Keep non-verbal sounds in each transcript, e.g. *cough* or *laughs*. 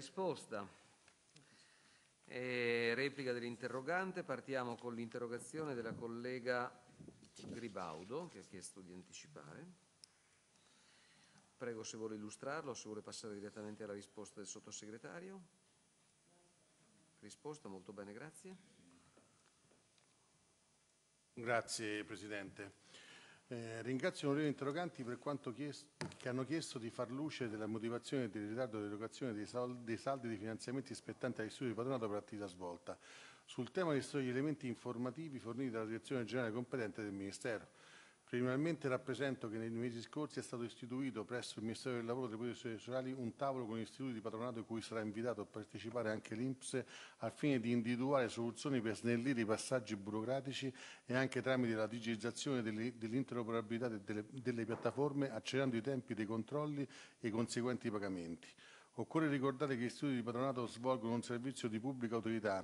risposta. E replica dell'interrogante, partiamo con l'interrogazione della collega Gribaudo che ha chiesto di anticipare. Prego se vuole illustrarlo, se vuole passare direttamente alla risposta del sottosegretario. Risposta, molto bene, grazie. Grazie Presidente. Eh, ringrazio onorevoli interroganti per quanto chiesto, che hanno chiesto di far luce della motivazione del ritardo dell'erogazione dei, saldi, dei saldi di finanziamenti spettanti agli studi di patronato per attività svolta. Sul tema vi sono gli elementi informativi forniti dalla direzione generale competente del Ministero. Preliminarmente rappresento che nei mesi scorsi è stato istituito presso il Ministero del Lavoro e delle Politiche Sociali un tavolo con gli istituti di patronato in cui sarà invitato a partecipare anche l'INPS al fine di individuare soluzioni per snellire i passaggi burocratici e anche tramite la digitalizzazione dell'interoperabilità delle piattaforme accelerando i tempi dei controlli e i conseguenti pagamenti. Occorre ricordare che gli istituti di patronato svolgono un servizio di pubblica utilità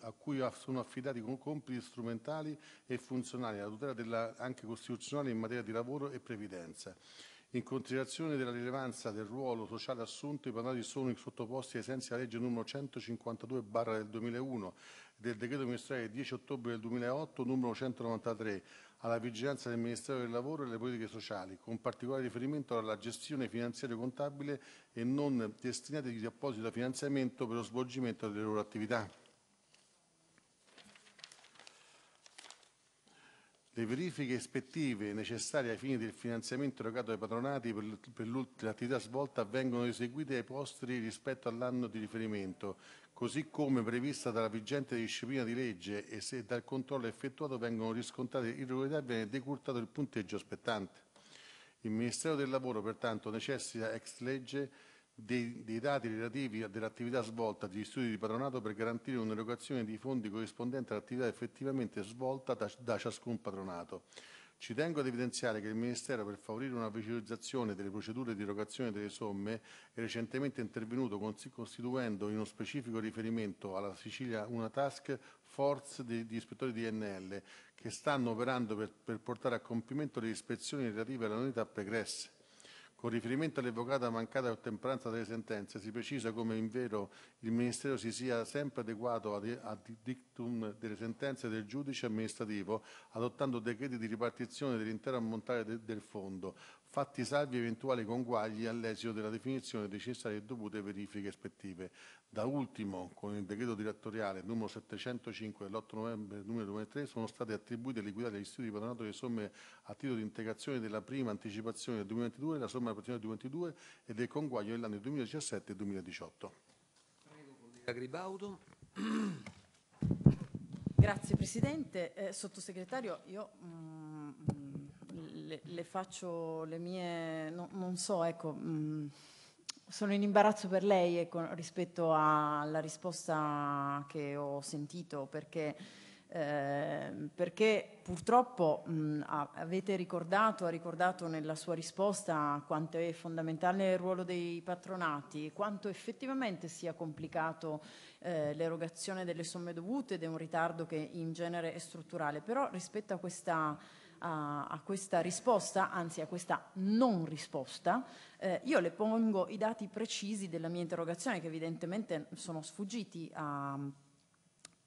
a cui sono affidati compiti strumentali e funzionali alla tutela della, anche costituzionale in materia di lavoro e previdenza. In considerazione della rilevanza del ruolo sociale assunto, i patronati sono sottoposti ai sensi della legge numero 152 barra del 2001 del decreto ministeriale 10 ottobre del 2008 numero 193 alla vigilanza del Ministero del Lavoro e delle politiche sociali, con particolare riferimento alla gestione finanziario-contabile e non destinati di apposito finanziamento per lo svolgimento delle loro attività. Le verifiche ispettive necessarie ai fini del finanziamento erogato ai patronati per l'attività svolta vengono eseguite ai posti rispetto all'anno di riferimento, così come prevista dalla vigente disciplina di legge e se dal controllo effettuato vengono riscontrate irregolarità viene decurtato il punteggio aspettante. Il Ministero del Lavoro pertanto necessita ex legge dei, dei dati relativi all'attività svolta degli studi di patronato per garantire un'erogazione di fondi corrispondente all'attività effettivamente svolta da, da ciascun patronato. Ci tengo ad evidenziare che il Ministero, per favorire una visualizzazione delle procedure di erogazione delle somme, è recentemente intervenuto costituendo in uno specifico riferimento alla Sicilia una task force di, di ispettori di NL che stanno operando per, per portare a compimento le ispezioni relative alle unità pregresse con riferimento all'evocata mancata ottemperanza delle sentenze, si precisa come in vero il Ministero si sia sempre adeguato ad dictum delle sentenze del giudice amministrativo, adottando decreti di ripartizione dell'intero ammontare del fondo, fatti salvi eventuali conguagli all'esito della definizione delle necessarie e dovute verifiche ispettive. Da ultimo, con il decreto direttoriale numero 705 dell'8 novembre 2003, sono state attribuite e liquidate agli istituti di patronato le somme a titolo di integrazione della prima anticipazione del 2022, la somma della del 2022 e del conguaglio dell'anno 2017 e 2018. Prego, collega Gribaudo. Grazie Presidente. Eh, sottosegretario, io... Mh mm, le, le faccio le mie, no, non so, ecco, mh, mm, sono in imbarazzo per lei ecco, rispetto alla risposta che ho sentito perché... Eh, perché purtroppo mh, mm, avete ricordato, ha ricordato nella sua risposta quanto è fondamentale il ruolo dei patronati, quanto effettivamente sia complicato eh, l'erogazione delle somme dovute ed è un ritardo che in genere è strutturale, però rispetto a questa a, a questa risposta, anzi a questa non risposta, eh, io le pongo i dati precisi della mia interrogazione che evidentemente sono sfuggiti a,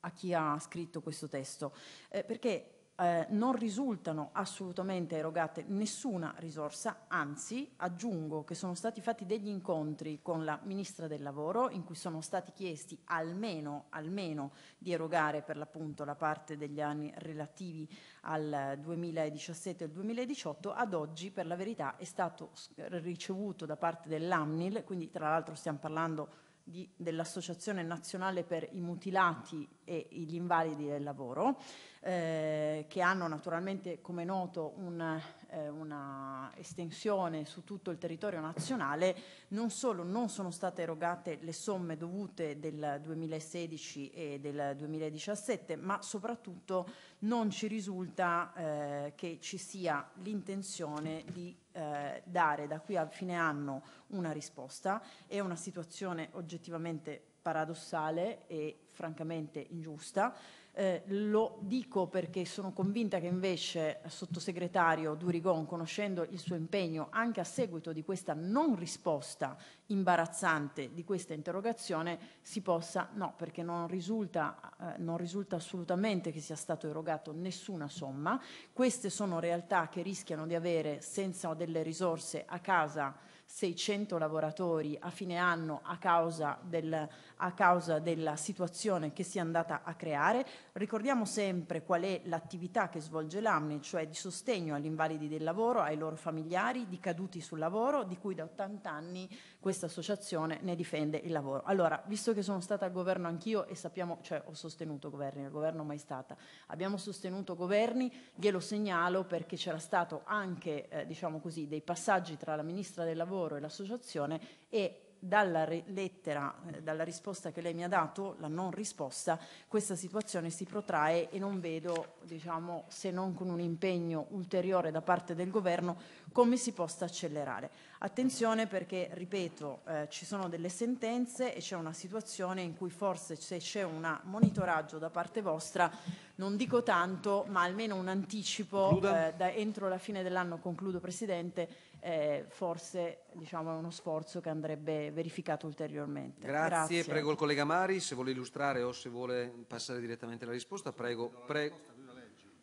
a chi ha scritto questo testo, eh, perché eh, non risultano assolutamente erogate nessuna risorsa, anzi aggiungo che sono stati fatti degli incontri con la Ministra del Lavoro in cui sono stati chiesti almeno, almeno di erogare per l'appunto la parte degli anni relativi al 2017 e al 2018, ad oggi per la verità è stato ricevuto da parte dell'AMNIL, quindi tra l'altro stiamo parlando di di, dell'Associazione Nazionale per i Mutilati e gli Invalidi del Lavoro, eh, che hanno naturalmente, come noto, un eh, una estensione su tutto il territorio nazionale, non solo non sono state erogate le somme dovute del 2016 e del 2017, ma soprattutto non ci risulta eh, che ci sia l'intenzione di eh, dare da qui a fine anno una risposta. È una situazione oggettivamente paradossale e francamente ingiusta eh, lo dico perché sono convinta che invece sottosegretario Durigon, conoscendo il suo impegno anche a seguito di questa non risposta imbarazzante di questa interrogazione, si possa, no, perché non risulta, eh, non risulta assolutamente che sia stato erogato nessuna somma. Queste sono realtà che rischiano di avere senza delle risorse a casa 600 lavoratori a fine anno a causa, del, a causa della situazione che si è andata a creare. Ricordiamo sempre qual è l'attività che svolge l'AMNE, cioè di sostegno agli invalidi del lavoro, ai loro familiari, di caduti sul lavoro, di cui da 80 anni questa associazione ne difende il lavoro. Allora, visto che sono stata al governo anch'io e sappiamo, cioè ho sostenuto governi, il governo mai stata, abbiamo sostenuto governi, glielo segnalo perché c'era stato anche, eh, diciamo così, dei passaggi tra la Ministra del Lavoro lavoro e l'associazione e dalla lettera, eh, dalla risposta che lei mi ha dato, la non risposta, questa situazione si protrae e non vedo, diciamo, se non con un impegno ulteriore da parte del governo, come si possa accelerare. Attenzione perché, ripeto, eh, ci sono delle sentenze e c'è una situazione in cui forse se c'è un monitoraggio da parte vostra, non dico tanto, ma almeno un anticipo eh, da, entro la fine dell'anno, concludo Presidente, eh, forse diciamo, è uno sforzo che andrebbe verificato ulteriormente. Grazie, Grazie, prego il collega Mari se vuole illustrare o se vuole passare direttamente alla risposta. Prego, pre,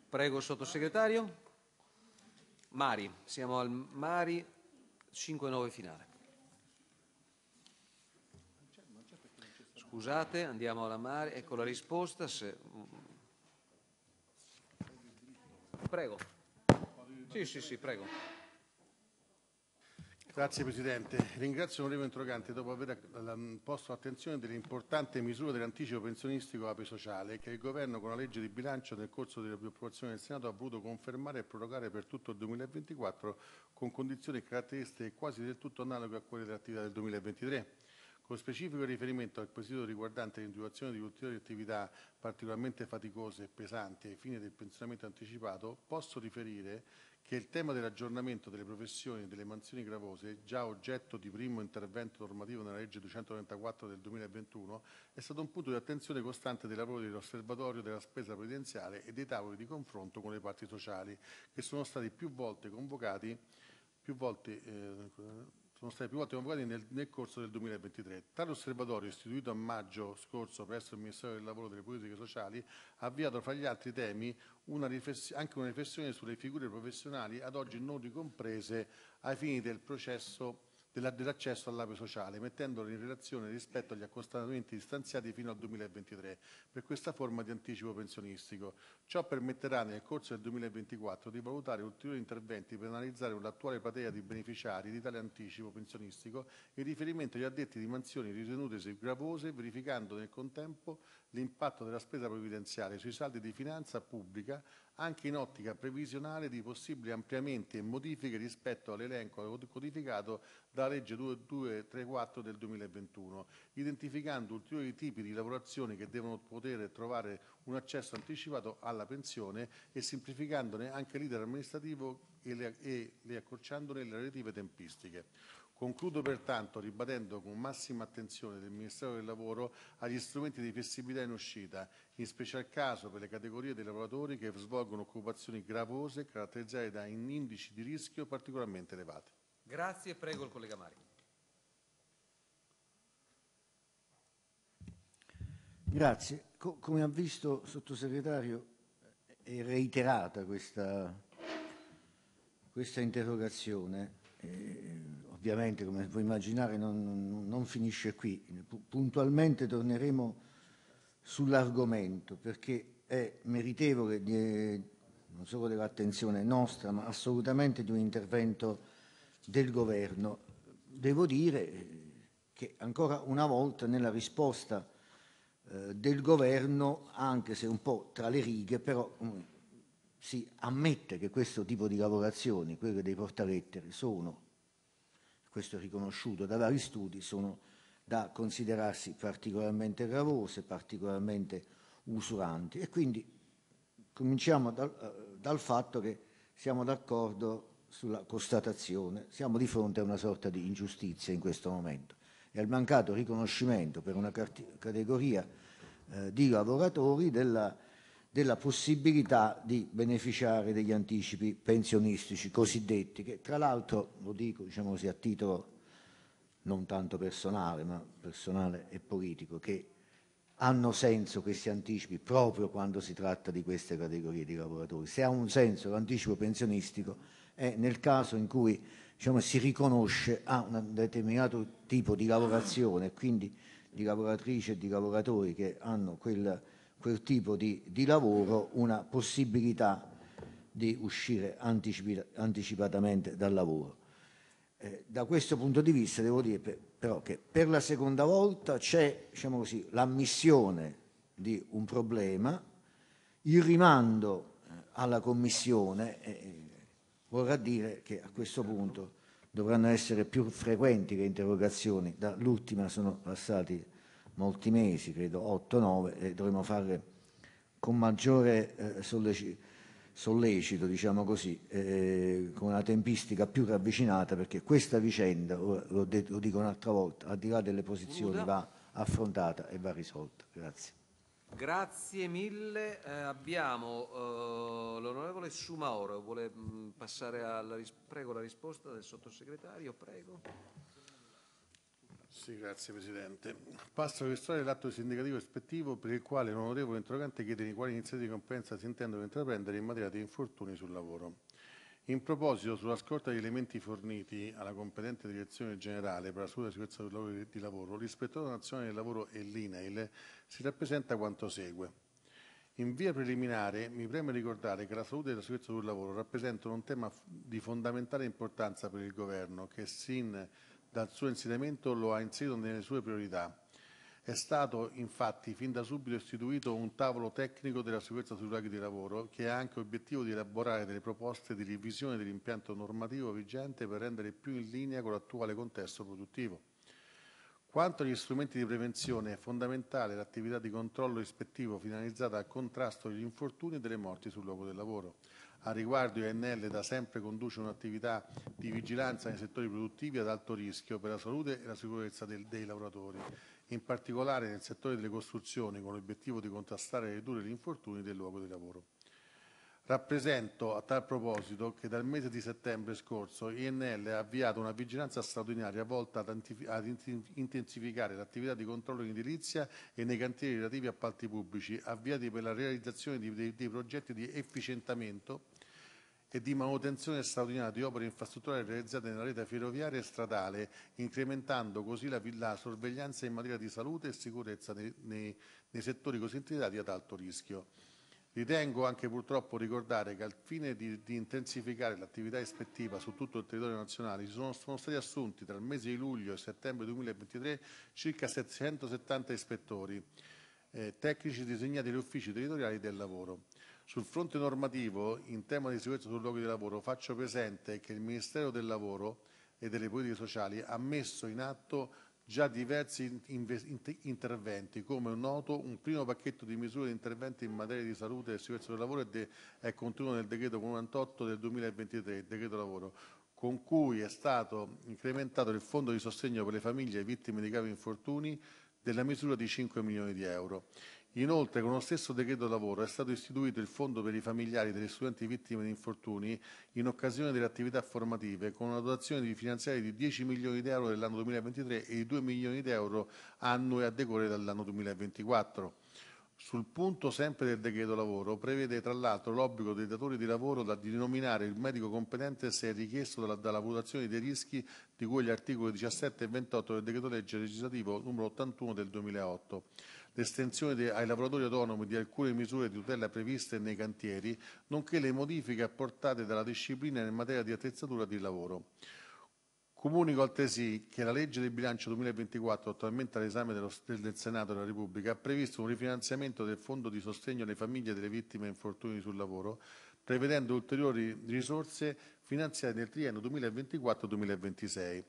prego sottosegretario. Mari, siamo al Mari 5-9 finale. Scusate, andiamo alla Mari, ecco la risposta. Se... Prego. Sì, sì, sì, prego. Signor Presidente, ringrazio l'onorevole interrogante dopo aver ehm, posto attenzione dell'importante misura dell'anticipo pensionistico APE sociale che il Governo con la legge di bilancio nel corso della dell'approvazione del Senato ha voluto confermare e prorogare per tutto il 2024 con condizioni e caratteristiche quasi del tutto analoghe a quelle dell'attività del 2023 con specifico riferimento al quesito riguardante l'individuazione di ulteriori attività particolarmente faticose e pesanti ai fini del pensionamento anticipato, posso riferire che il tema dell'aggiornamento delle professioni e delle mansioni gravose, già oggetto di primo intervento normativo nella legge 234 del 2021, è stato un punto di attenzione costante dei lavori dell'osservatorio della spesa previdenziale e dei tavoli di confronto con le parti sociali, che sono stati più volte convocati, più volte, eh, sono stati più volte convocati nel, nel corso del 2023. Tale osservatorio, istituito a maggio scorso presso il Ministero del Lavoro e delle Politiche Sociali, ha avviato fra gli altri temi una anche una riflessione sulle figure professionali ad oggi non ricomprese ai fini del processo dell'accesso all'APE sociale, mettendolo in relazione rispetto agli accostamenti distanziati fino al 2023 per questa forma di anticipo pensionistico. Ciò permetterà nel corso del 2024 di valutare ulteriori interventi per analizzare l'attuale platea di beneficiari di tale anticipo pensionistico in riferimento agli addetti di mansioni ritenute gravose, verificando nel contempo l'impatto della spesa previdenziale sui saldi di finanza pubblica anche in ottica previsionale di possibili ampliamenti e modifiche rispetto all'elenco codificato dalla legge 2234 del 2021, identificando ulteriori tipi di lavorazioni che devono poter trovare un accesso anticipato alla pensione e semplificandone anche l'iter amministrativo e le, e le accorciandone le relative tempistiche. Concludo pertanto ribadendo con massima attenzione del Ministero del Lavoro agli strumenti di flessibilità in uscita, in special caso per le categorie dei lavoratori che svolgono occupazioni gravose caratterizzate da indici di rischio particolarmente elevati. Grazie, prego il collega Mari. Grazie. Co come ha visto, sottosegretario, è reiterata questa, questa interrogazione. Eh, ovviamente, come puoi immaginare, non, non, non finisce qui. puntualmente torneremo sull'argomento perché è meritevole di, non solo dell'attenzione nostra, ma assolutamente di un intervento del governo. Devo dire eh, che ancora una volta nella risposta eh, del governo, anche se un po' tra le righe, però mh, mm, si ammette che questo tipo di lavorazioni, quelle dei portalettere, sono, questo è riconosciuto da vari studi, sono da considerarsi particolarmente gravose, particolarmente usuranti. E quindi cominciamo dal, eh, dal fatto che siamo d'accordo sulla constatazione, siamo di fronte a una sorta di ingiustizia in questo momento e al mancato riconoscimento per una categoria eh, di lavoratori della, della possibilità di beneficiare degli anticipi pensionistici cosiddetti, che tra l'altro, lo dico diciamo così, a titolo non tanto personale, ma personale e politico, che hanno senso questi anticipi proprio quando si tratta di queste categorie di lavoratori. Se ha un senso l'anticipo pensionistico è nel caso in cui diciamo, si riconosce a un determinato tipo di lavorazione, quindi di lavoratrici e di lavoratori che hanno quel, quel tipo di, di, lavoro una possibilità di uscire anticipatamente dal lavoro. Eh, da questo punto di vista devo dire per, però che per la seconda volta c'è diciamo l'ammissione di un problema, il rimando eh, alla Commissione, eh, Vorrà dire che a questo punto dovranno essere più frequenti le interrogazioni, dall'ultima sono passati molti mesi, credo 8-9, e dovremo farle con maggiore eh, sollecito, diciamo così, eh, con una tempistica più ravvicinata, perché questa vicenda, lo, lo dico un'altra volta, al di là delle posizioni va affrontata e va risolta. Grazie. Grazie mille. Eh, abbiamo eh, l'onorevole Sumauro, vuole mh, mm, passare alla prego la risposta del sottosegretario, prego. Sì, grazie Presidente. Passo a registrare l'atto sindacativo ispettivo per il quale l'onorevole interrogante chiede di quali iniziative di compensa si intendono intraprendere in materia di infortuni sul lavoro. In proposito, sulla scorta di elementi forniti alla competente direzione generale per la salute e la sicurezza del di lavoro, l'Ispettorato Nazionale del Lavoro e l'INAIL si rappresenta quanto segue. In via preliminare mi preme ricordare che la salute e la sicurezza sul lavoro rappresentano un tema di fondamentale importanza per il Governo che sin dal suo insediamento lo ha inserito nelle sue priorità è stato infatti fin da subito istituito un tavolo tecnico della sicurezza sui luoghi di lavoro che ha anche obiettivo di elaborare delle proposte di revisione dell'impianto normativo vigente per rendere più in linea con l'attuale contesto produttivo. Quanto agli strumenti di prevenzione, è fondamentale l'attività di controllo ispettivo finalizzata al contrasto degli infortuni e delle morti sul luogo del lavoro. A riguardo, INL da sempre conduce un'attività di vigilanza nei settori produttivi ad alto rischio per la salute e la sicurezza del, dei lavoratori in particolare nel settore delle costruzioni, con l'obiettivo di contrastare e ridurre gli infortuni del luogo di lavoro. Rappresento a tal proposito che dal mese di settembre scorso INL ha avviato una vigilanza straordinaria volta ad intensificare l'attività di controllo in edilizia e nei cantieri relativi a appalti pubblici avviati per la realizzazione di, dei, dei progetti di efficientamento e di manutenzione straordinaria di opere infrastrutturali realizzate nella rete ferroviaria e stradale, incrementando così la, la sorveglianza in materia di salute e sicurezza nei, nei, nei settori considerati ad alto rischio. Ritengo anche purtroppo ricordare che al fine di, di intensificare l'attività ispettiva su tutto il territorio nazionale sono, sono, stati assunti tra il mese di luglio e settembre 2023 circa 770 ispettori eh, tecnici disegnati agli uffici territoriali del lavoro. Sul fronte normativo, in tema di sicurezza sul luogo di lavoro, faccio presente che il Ministero del Lavoro e delle Politiche Sociali ha messo in atto già diversi interventi, come noto un primo pacchetto di misure e interventi in materia di salute e sicurezza del lavoro è contenuto nel decreto 48 del 2023, decreto lavoro, con cui è stato incrementato il fondo di sostegno per le famiglie vittime di gravi infortuni della misura di 5 milioni di euro. Inoltre, con lo stesso decreto lavoro è stato istituito il Fondo per i familiari degli studenti vittime di infortuni in occasione delle attività formative con una dotazione di finanziaria di 10 milioni di euro dell'anno 2023 e di 2 milioni di euro annue a decorrere dall'anno 2024. Sul punto, sempre del decreto lavoro, prevede tra l'altro l'obbligo dei datori di lavoro di nominare il medico competente se richiesto dalla, dalla valutazione dei rischi di cui gli articoli 17 e 28 del decreto legge legislativo n. 81 del 2008. L'estensione ai lavoratori autonomi di alcune misure di tutela previste nei cantieri, nonché le modifiche apportate dalla disciplina in materia di attrezzatura di lavoro. Comunico altresì che la legge di bilancio 2024, attualmente all'esame del Senato della Repubblica, ha previsto un rifinanziamento del Fondo di sostegno alle famiglie delle vittime infortuni sul lavoro, prevedendo ulteriori risorse finanziarie nel triennio 2024-2026.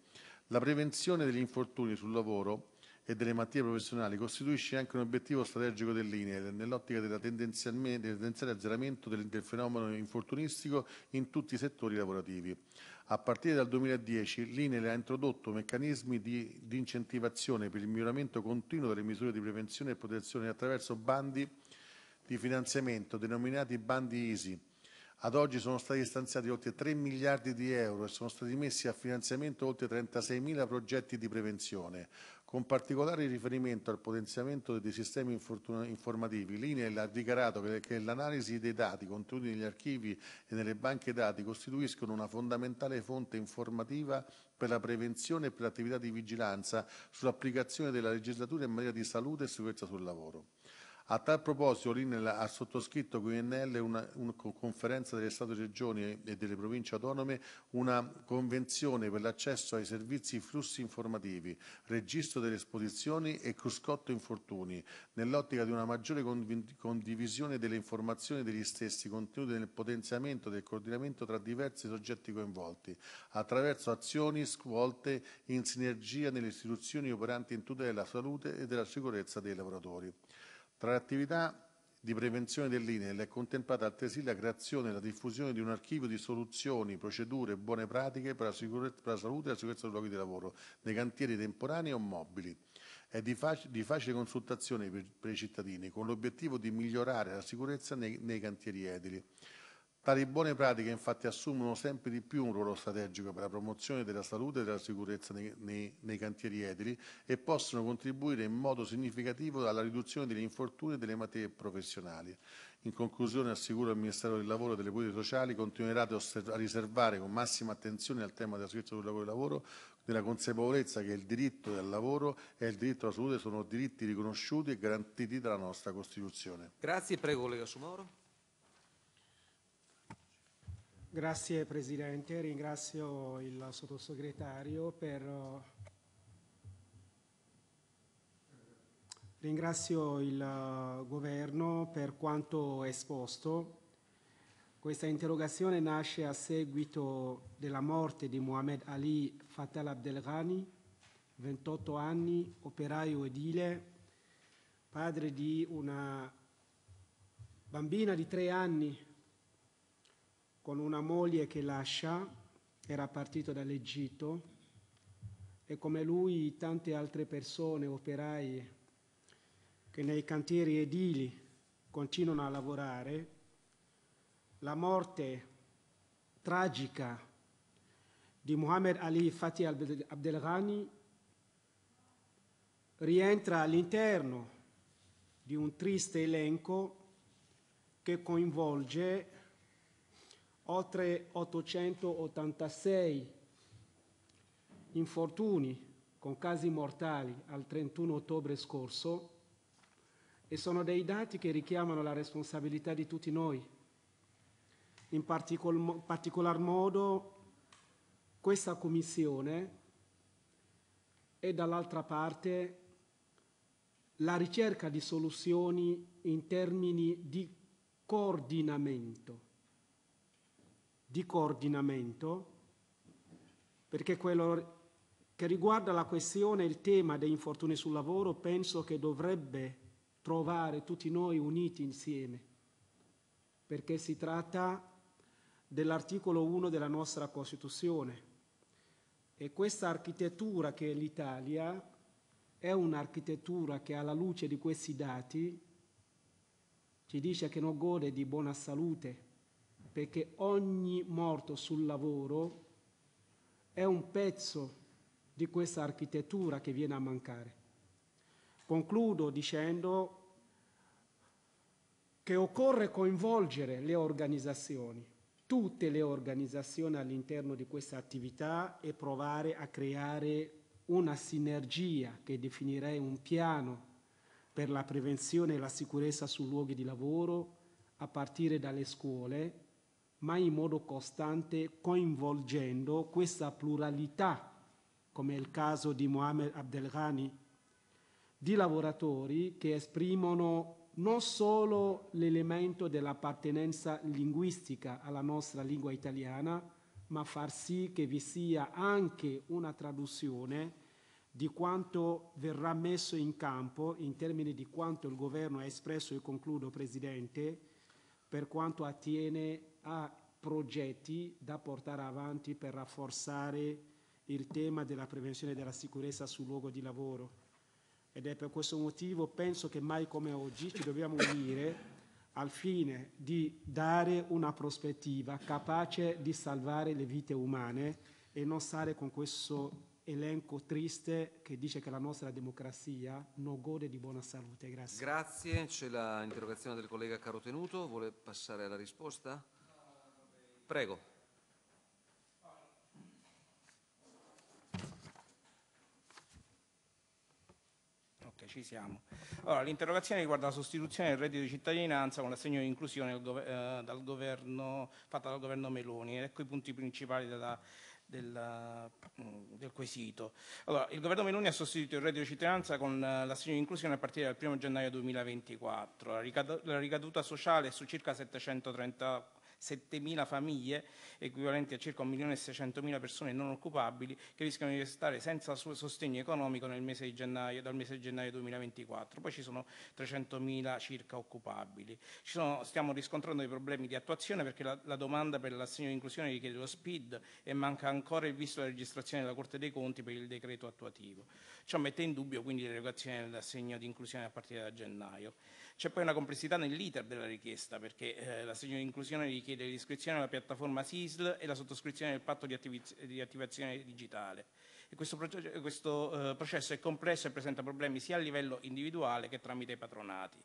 La prevenzione degli infortuni sul lavoro e delle malattie professionali costituisce anche un obiettivo strategico dell'INE nell'ottica del tendenziale azzeramento del, del fenomeno infortunistico in tutti i settori lavorativi. A partire dal 2010 l'INEL ha introdotto meccanismi di, di, incentivazione per il miglioramento continuo delle misure di prevenzione e protezione attraverso bandi di finanziamento denominati bandi ISI, ad oggi sono stati stanziati oltre 3 miliardi di euro e sono stati messi a finanziamento oltre 36 mila progetti di prevenzione, con particolare riferimento al potenziamento dei sistemi informativi. L'INEL ha dichiarato che l'analisi dei dati contenuti negli archivi e nelle banche dati costituiscono una fondamentale fonte informativa per la prevenzione e per l'attività di vigilanza sull'applicazione della legislatura in materia di salute e sicurezza sul lavoro. A tal proposito l'INAIL ha sottoscritto con l'INL, una, una, conferenza delle Stato Regioni e delle Province autonome, una convenzione per l'accesso ai servizi flussi informativi, registro delle esposizioni e cruscotto infortuni, nell'ottica di una maggiore condivisione delle informazioni degli stessi contenute nel potenziamento del coordinamento tra diversi soggetti coinvolti, attraverso azioni svolte in sinergia nelle istituzioni operanti in tutela della salute e della sicurezza dei lavoratori. Tra le attività di prevenzione dell'INEL è contemplata altresì la creazione e la diffusione di un archivio di soluzioni, procedure e buone pratiche per la, salute e la sicurezza dei luoghi di lavoro, nei cantieri temporanei o mobili. È di, fac di facile consultazione per, per, i cittadini, con l'obiettivo di migliorare la sicurezza nei, nei cantieri edili. Tali buone pratiche infatti assumono sempre di più un ruolo strategico per la promozione della salute e della sicurezza nei, nei, nei cantieri edili e possono contribuire in modo significativo alla riduzione degli infortuni e delle materie professionali. In conclusione assicuro che il Ministero del Lavoro e delle Politiche Sociali continuerà a riservare con massima attenzione al tema della sicurezza sul lavoro e lavoro nella consapevolezza che il diritto al lavoro e il diritto alla salute sono diritti riconosciuti e garantiti dalla nostra Costituzione. Grazie, prego collega Sumoro. Grazie Presidente, ringrazio il sottosegretario per... Ringrazio il uh, governo per quanto esposto. Questa interrogazione nasce a seguito della morte di Mohamed Ali Fatal Abdelghani, 28 anni, operaio edile, padre di una bambina di tre anni con una moglie che lascia, era partito dall'Egitto e come lui tante altre persone, operai, che nei cantieri edili continuano a lavorare, la morte tragica di Muhammad Ali Fatih al-Abdelghani rientra all'interno di un triste elenco che coinvolge oltre 886 infortuni con casi mortali al 31 ottobre scorso e sono dei dati che richiamano la responsabilità di tutti noi. In particol particolar modo questa Commissione e dall'altra parte la ricerca di soluzioni in termini di coordinamento di coordinamento, perché quello che riguarda la questione, il tema degli infortuni sul lavoro, penso che dovrebbe trovare tutti noi uniti insieme, perché si tratta dell'articolo 1 della nostra Costituzione. E questa architettura che è l'Italia è un'architettura che alla luce di questi dati ci dice che non gode di buona salute perché ogni morto sul lavoro è un pezzo di questa architettura che viene a mancare. Concludo dicendo che occorre coinvolgere le organizzazioni, tutte le organizzazioni all'interno di questa attività e provare a creare una sinergia che definirei un piano per la prevenzione e la sicurezza sui luoghi di lavoro a partire dalle scuole ma in modo costante coinvolgendo questa pluralità, come è il caso di Mohamed Abdelghani, di lavoratori che esprimono non solo l'elemento dell'appartenenza linguistica alla nostra lingua italiana, ma far sì che vi sia anche una traduzione di quanto verrà messo in campo in termini di quanto il governo ha espresso, e concludo Presidente, per quanto attiene ha progetti da portare avanti per rafforzare il tema della prevenzione della sicurezza sul luogo di lavoro. Ed è per questo motivo penso che mai come oggi ci dobbiamo unire al fine di dare una prospettiva capace di salvare le vite umane e non stare con questo elenco triste che dice che la nostra democrazia non gode di buona salute. Grazie. Grazie. C'è l'interrogazione del collega Caro Tenuto. Vuole passare alla risposta? Prego. Ok, ci siamo. Allora, l'interrogazione riguarda la sostituzione del reddito di cittadinanza con l'assegno di inclusione eh, dal governo, fatta dal governo Meloni. Ecco i punti principali della, del, mm, del, quesito. Allora, il governo Meloni ha sostituito il reddito di cittadinanza con eh, l'assegno di inclusione a partire dal 1 gennaio 2024. La ricaduta sociale è su circa 734 7.000 famiglie, equivalenti a circa 1.600.000 persone non occupabili, che rischiano di restare senza sostegno economico mese gennaio, dal mese di gennaio 2024. Poi ci sono 300.000 circa occupabili. Sono, stiamo riscontrando dei problemi di attuazione perché la, la domanda per l'assegno di inclusione richiede lo SPID e manca ancora il visto della registrazione della Corte dei Conti per il decreto attuativo. Ciò mette in dubbio quindi l'erogazione dell'assegno di inclusione a partire da gennaio. C'è poi una complessità nell'iter della richiesta, perché eh, l'assegno di inclusione richiede l'iscrizione alla piattaforma SISL e la sottoscrizione del patto di, attiviz- di attivazione digitale. E questo, proce- questo eh, processo è complesso e presenta problemi sia a livello individuale che tramite i patronati.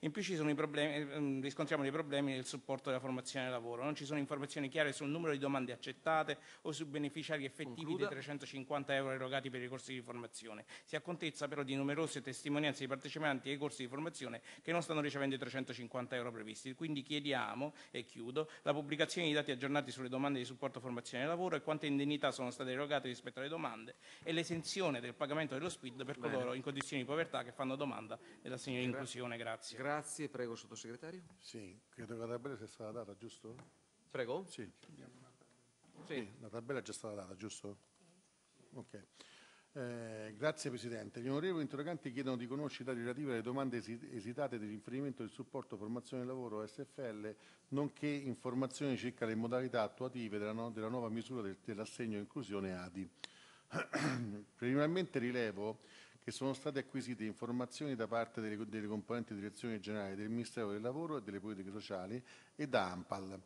In più problemi, ehm, riscontriamo dei problemi nel supporto della formazione lavoro. Non ci sono informazioni chiare sul numero di domande accettate o sui beneficiari effettivi Concluda. dei 350 euro erogati per i corsi di formazione. Si accontezza però di numerose testimonianze di partecipanti ai corsi di formazione che non stanno ricevendo i 350 euro previsti. Quindi chiediamo, e chiudo, la pubblicazione di dati aggiornati sulle domande di supporto formazione e lavoro e quante indennità sono state erogate rispetto alle domande e l'esenzione del pagamento dello SPID per coloro Bene. in condizioni di povertà che fanno domanda dell'assegno di inclusione. Grazie. Grazie. Grazie, prego sottosegretario. Sì, credo che la tabella sia stata data, giusto? Prego. Sì, sì. la tabella è già stata data, giusto? Ok. Eh, grazie Presidente. Gli onorevoli interroganti chiedono di conoscere i dati relativi alle domande esitate di riferimento del supporto formazione e lavoro SFL, nonché informazioni circa le modalità attuative della, no della nuova misura del dell'assegno inclusione ADI. *clears throat* Preliminarmente rilevo che sono state acquisite informazioni da parte delle, delle componenti direzioni generali del Ministero del Lavoro e delle Politiche Sociali e da AMPAL.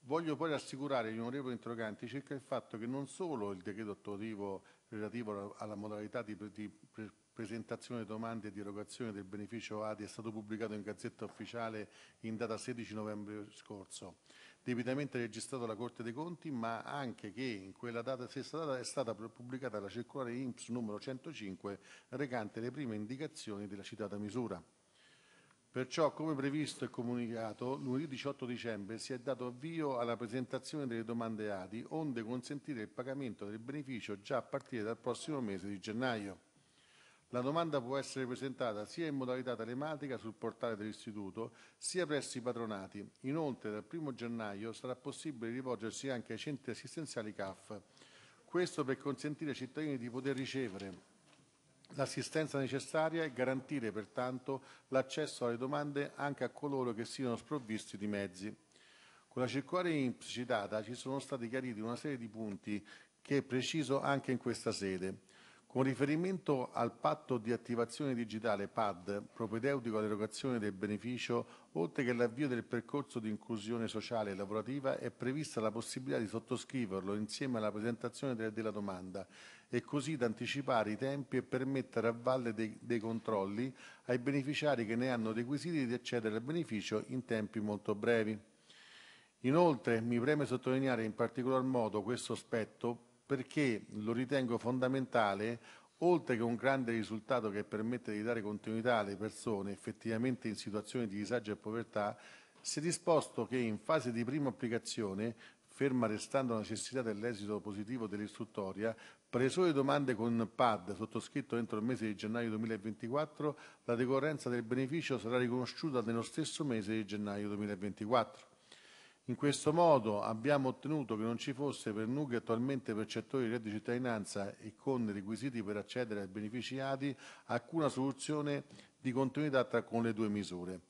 Voglio poi rassicurare gli onorevoli interroganti circa il fatto che non solo il decreto attuativo relativo alla modalità di, di pre, presentazione domande e di erogazione del beneficio ADI è stato pubblicato in Gazzetta Ufficiale in data 16 novembre scorso, debitamente registrato alla Corte dei Conti, ma anche che in quella data, stessa data è stata pubblicata la circolare IMSS numero 105 recante le prime indicazioni della citata misura. Perciò, come previsto e comunicato, lunedì 18 dicembre si è dato avvio alla presentazione delle domande ADI, onde consentire il pagamento del beneficio già a partire dal prossimo mese di gennaio. La domanda può essere presentata sia in modalità telematica sul portale dell'Istituto, sia presso i patronati. Inoltre, dal 1 gennaio sarà possibile rivolgersi anche ai centri assistenziali CAF. Questo per consentire ai cittadini di poter ricevere l'assistenza necessaria e garantire pertanto l'accesso alle domande anche a coloro che siano sprovvisti di mezzi. Con la circolare INPS citata ci sono stati chiariti una serie di punti che è preciso anche in questa sede. Con riferimento al patto di attivazione digitale PAD, propedeutico all'erogazione del beneficio, oltre che all'avvio del percorso di inclusione sociale e lavorativa, è prevista la possibilità di sottoscriverlo insieme alla presentazione della domanda e così da anticipare i tempi e permettere a valle dei, dei controlli ai beneficiari che ne hanno requisiti di accedere al beneficio in tempi molto brevi. Inoltre mi preme sottolineare in particolar modo questo aspetto perché lo ritengo fondamentale, oltre che un grande risultato che permette di dare continuità alle persone effettivamente in situazioni di disagio e povertà, si è disposto che in fase di prima applicazione, ferma restando la necessità dell'esito positivo dell'istruttoria, preso le domande con PAD sottoscritto entro il mese di gennaio 2024, la decorrenza del beneficio sarà riconosciuta nello stesso mese di gennaio 2024. In questo modo abbiamo ottenuto che non ci fosse per nuclei attualmente percettori di reddito di cittadinanza e con requisiti per accedere ai benefici ADI alcuna soluzione di continuità tra con le due misure.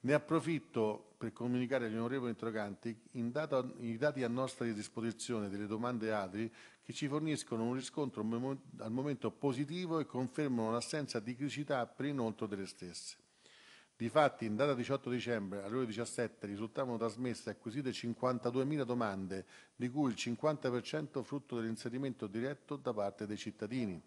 Ne approfitto per comunicare agli onorevoli interroganti data, i dati a nostra disposizione delle domande ADRI che ci forniscono un riscontro al momento positivo e confermano l'assenza di criticità per inoltre delle stesse. Difatti, in data 18 dicembre, alle ore 17, risultavano trasmesse e acquisite 52.000 domande, di cui il 50 frutto dell'inserimento diretto da parte dei cittadini.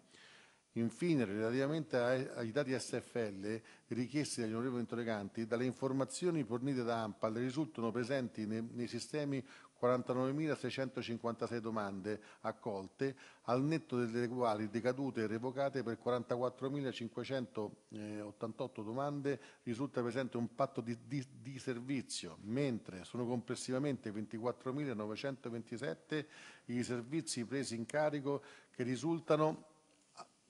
Infine, relativamente ai, dati SFL richiesti dagli onorevoli interroganti, dalle informazioni fornite da AMPAL risultano presenti nei sistemi 49.656 domande accolte, al netto delle quali decadute e revocate per 44.588 domande risulta presente un patto di, di, di servizio, mentre sono complessivamente 24.927 i servizi presi in carico che risultano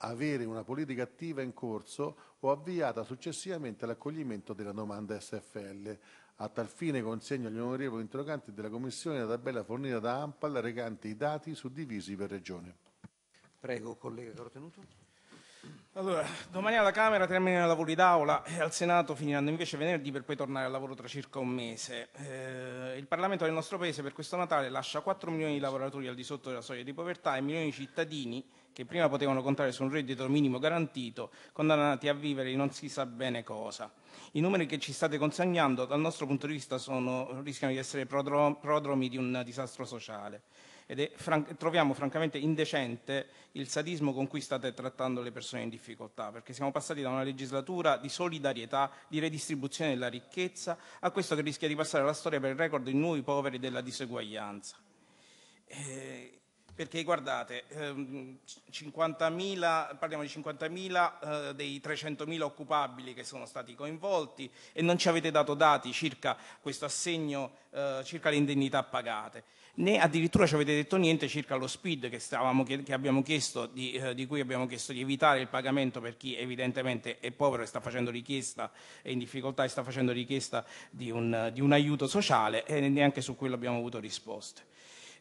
avere una politica attiva in corso o avviata successivamente all'accoglimento della domanda SFL, a tal fine consegno agli onorevoli interroganti della Commissione la tabella fornita da Ampal recante i dati suddivisi per regione. Prego, collega Carotenuto. Allora, domani alla Camera terminano i lavori d'Aula e al Senato finiranno invece venerdì per poi tornare al lavoro tra circa un mese. Eh, il Parlamento del nostro Paese per questo Natale lascia 4 milioni di lavoratori al di sotto della soglia di povertà e milioni di cittadini che prima potevano contare su un reddito minimo garantito, condannati a vivere in non si sa bene cosa. I numeri che ci state consegnando dal nostro punto di vista sono, rischiano di essere prodromi di un disastro sociale ed è, frank, troviamo francamente indecente il sadismo con cui state trattando le persone in difficoltà, perché siamo passati da una legislatura di solidarietà, di redistribuzione della ricchezza, a questo che rischia di passare la storia per il record di nuovi poveri della diseguaglianza. Eh, perché guardate, ehm, parliamo di 50.000 eh, dei 300.000 occupabili che sono stati coinvolti e non ci avete dato dati circa questo assegno, eh, circa le indennità pagate, né addirittura ci avete detto niente circa lo speed che, stavamo, che, abbiamo chiesto, di, eh, di, cui abbiamo chiesto di evitare il pagamento per chi evidentemente è povero e sta facendo richiesta, è in difficoltà e sta facendo richiesta di un, di un aiuto sociale e neanche su quello abbiamo avuto risposte.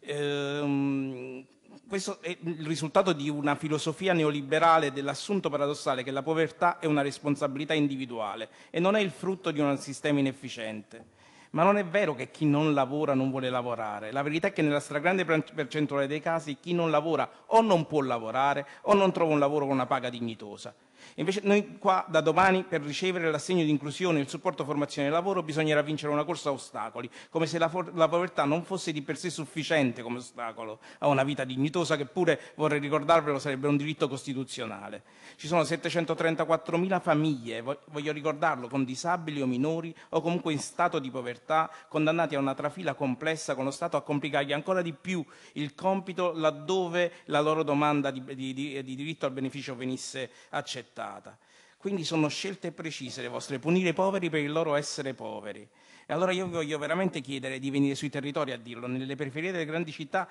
Ehm, questo è il risultato di una filosofia neoliberale dell'assunto paradossale che la povertà è una responsabilità individuale e non è il frutto di un sistema inefficiente. Ma non è vero che chi non lavora non vuole lavorare. La verità è che nella stragrande percentuale dei casi chi non lavora o non può lavorare o non trova un lavoro con una paga dignitosa. Invece noi qua da domani per ricevere l'assegno di inclusione e il supporto formazione e lavoro bisognerà vincere una corsa a ostacoli, come se la, la, povertà non fosse di per sé sufficiente come ostacolo a una vita dignitosa che pure, vorrei ricordarvelo, sarebbe un diritto costituzionale. Ci sono 734.000 famiglie, voglio ricordarlo, con disabili o minori o comunque in stato di povertà, condannati a una trafila complessa con lo Stato a complicargli ancora di più il compito laddove la loro domanda di, di, di, di diritto al beneficio venisse accettata accettata. Quindi sono scelte precise le vostre, punire i poveri per il loro essere poveri. E allora io vi voglio veramente chiedere di venire sui territori a dirlo, nelle periferie delle grandi città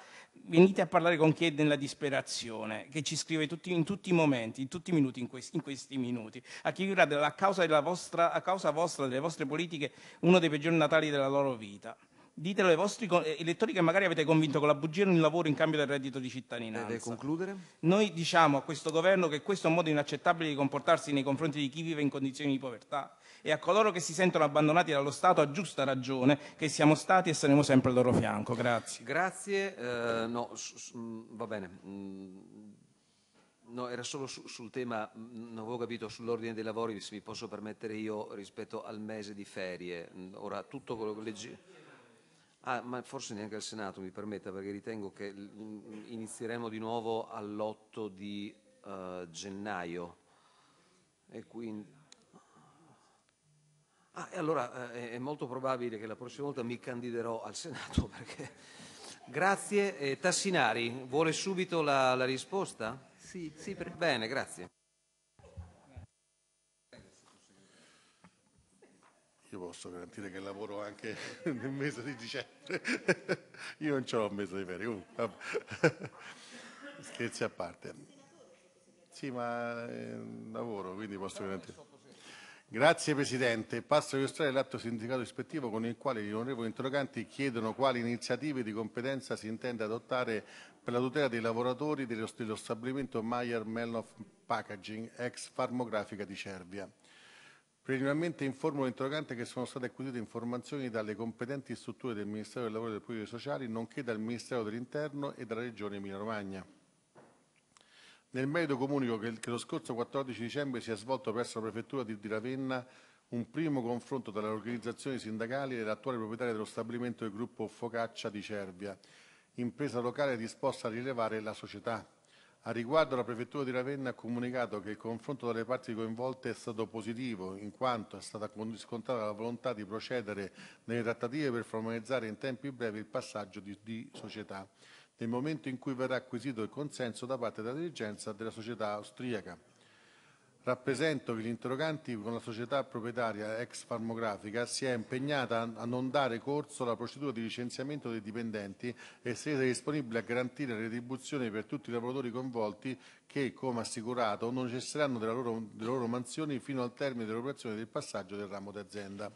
venite a parlare con chi è nella disperazione, che ci scrive tutti, in tutti i momenti, in tutti i minuti, in questi, in questi minuti, a chi vivrà a causa vostra, a causa vostra, delle vostre politiche, uno dei peggiori natali della loro vita. Ditelo ai vostri eh, elettori che magari avete convinto con la bugia in un lavoro in cambio del reddito di cittadinanza. Deve eh, eh, concludere? Noi diciamo a questo governo che questo è un modo inaccettabile di comportarsi nei confronti di chi vive in condizioni di povertà e a coloro che si sentono abbandonati dallo Stato a giusta ragione che siamo stati e saremo sempre al loro fianco. Grazie. Grazie, eh, no, mm, va bene. Mm, no, era solo su, sul tema, mm, non avevo capito sull'ordine dei lavori, se mi posso permettere io rispetto al mese di ferie. Ora tutto quello che leggi... Ah, ma forse neanche al Senato, mi permetta, perché ritengo che inizieremo di nuovo all'8 di uh, gennaio. E quindi... Ah, e allora eh, è molto probabile che la prossima volta mi candiderò al Senato *laughs* perché... Grazie. Eh, Tassinari, vuole subito la, la risposta? Sì, sì. Per... Bene, grazie. Io posso garantire che lavoro anche *laughs* nel mese di dicembre. *laughs* Io non ce l'ho un mese di ferie. Uh, *laughs* scherzi a parte. Sì, ma eh, lavoro, quindi posso garantire. Grazie Presidente. Passo a illustrare l'atto sindacato ispettivo con il quale gli onorevoli interroganti chiedono quali iniziative di competenza si intende adottare per la tutela dei lavoratori dello, stabilimento Meyer Melnoff Packaging, ex farmografica di Cervia. Preliminarmente informo l'interrogante che sono state acquisite informazioni dalle competenti strutture del Ministero del Lavoro e delle Politiche Sociali, nonché dal Ministero dell'Interno e dalla Regione Emilia-Romagna. Nel merito comunico che, che, lo scorso 14 dicembre si è svolto presso la Prefettura di, di Ravenna un primo confronto tra le organizzazioni sindacali e l'attuale proprietaria dello stabilimento del gruppo Focaccia di Cervia, impresa locale disposta a rilevare la società. A riguardo la Prefettura di Ravenna ha comunicato che il confronto tra parti coinvolte è stato positivo, in quanto è stata riscontrata la volontà di procedere nelle trattative per formalizzare in tempi brevi il passaggio di, di società, nel momento in cui verrà acquisito il consenso da parte della dirigenza della società austriaca. Rappresento che gli interroganti con la società proprietaria ex farmografica si è impegnata a non dare corso alla procedura di licenziamento dei dipendenti e si è disponibile a garantire retribuzioni per tutti i lavoratori coinvolti che, come assicurato, non cesseranno delle loro, delle loro mansioni fino al termine dell'operazione del passaggio del ramo d'azienda.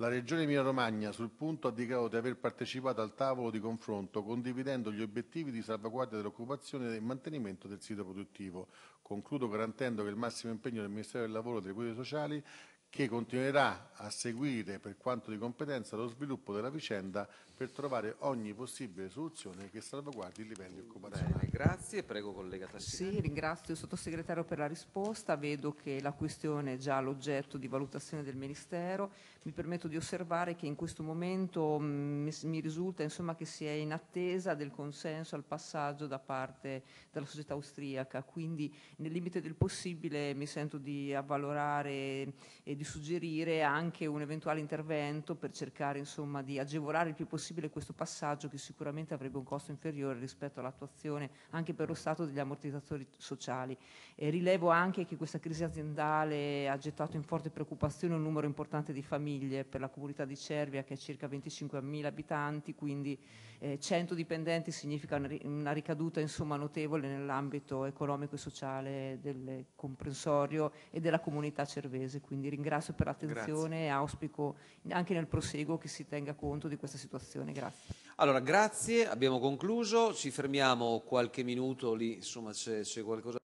La Regione Emilia-Romagna sul punto ha dichiarato di aver partecipato al tavolo di confronto condividendo gli obiettivi di salvaguardia dell'occupazione e mantenimento del sito produttivo. Concludo garantendo che il massimo impegno del Ministero del Lavoro e delle Politiche Sociali che continuerà a seguire per quanto di competenza lo sviluppo della vicenda per trovare ogni possibile soluzione che salvaguardi il livello occupazionali. Bene, grazie, prego collega Tassini. Sì, ringrazio il sottosegretario per la risposta, vedo che la questione è già l'oggetto di valutazione del Ministero, mi permetto di osservare che in questo momento mh, mm, mi risulta insomma, che si è in attesa del consenso al passaggio da parte della società austriaca, quindi nel limite del possibile mi sento di avvalorare e di suggerire anche un eventuale intervento per cercare insomma, di agevolare il più possibile possibile questo passaggio che sicuramente avrebbe un costo inferiore rispetto all'attuazione anche per lo Stato degli ammortizzatori sociali. E rilevo anche che questa crisi aziendale ha gettato in forte preoccupazione un numero importante di famiglie per la comunità di Cervia che è circa 25.000 abitanti, quindi eh, 100 dipendenti significa una ricaduta insomma, notevole nell'ambito economico e sociale del comprensorio e della comunità cervese. Quindi ringrazio per l'attenzione e auspico anche nel proseguo che si tenga conto di questa situazione discussione. Grazie. Allora, grazie, abbiamo concluso, ci fermiamo qualche minuto lì, insomma c'è qualcosa